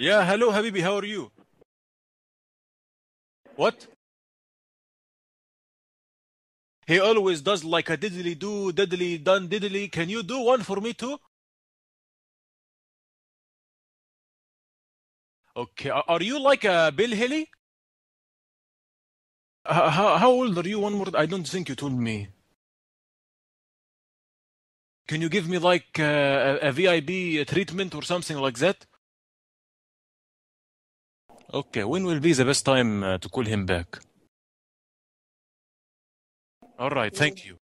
Yeah, hello, Habibi. How are you? What? He always does like a diddly do, diddly done, diddly. Can you do one for me too? Okay. Are you like a Bill Haley? How, how old are you? One more. I don't think you told me. Can you give me like uh, a, a VIB treatment or something like that? Okay, when will be the best time uh, to call him back? All right, thank you.